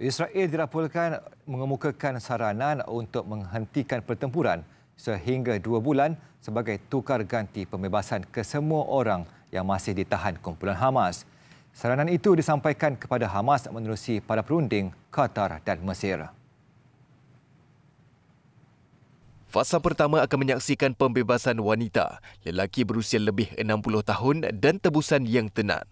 Israel dilaporkan mengemukakan saranan untuk menghentikan pertempuran sehingga dua bulan sebagai tukar ganti pembebasan kesemua orang yang masih ditahan kumpulan Hamas. Saranan itu disampaikan kepada Hamas menerusi para perunding Qatar dan Mesir. Fasa pertama akan menyaksikan pembebasan wanita, lelaki berusia lebih 60 tahun dan tebusan yang tenang.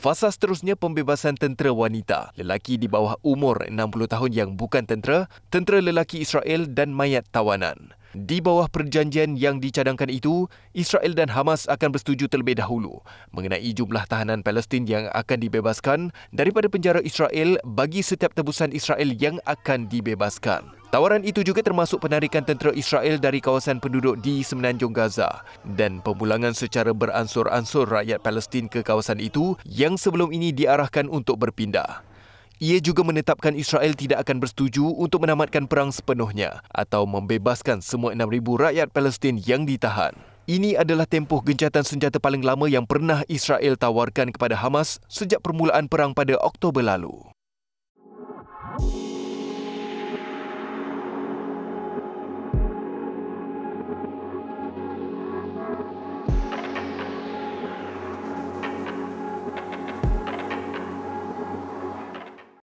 Fasa seterusnya pembebasan tentera wanita, lelaki di bawah umur 60 tahun yang bukan tentera, tentera lelaki Israel dan mayat tawanan. Di bawah perjanjian yang dicadangkan itu, Israel dan Hamas akan bersetuju terlebih dahulu mengenai jumlah tahanan Palestin yang akan dibebaskan daripada penjara Israel bagi setiap tebusan Israel yang akan dibebaskan. Tawaran itu juga termasuk penarikan tentera Israel dari kawasan penduduk di Semenanjung Gaza dan pemulangan secara beransur-ansur rakyat Palestin ke kawasan itu yang sebelum ini diarahkan untuk berpindah. Ia juga menetapkan Israel tidak akan bersetuju untuk menamatkan perang sepenuhnya atau membebaskan semua 6000 rakyat Palestin yang ditahan. Ini adalah tempoh gencatan senjata paling lama yang pernah Israel tawarkan kepada Hamas sejak permulaan perang pada Oktober lalu.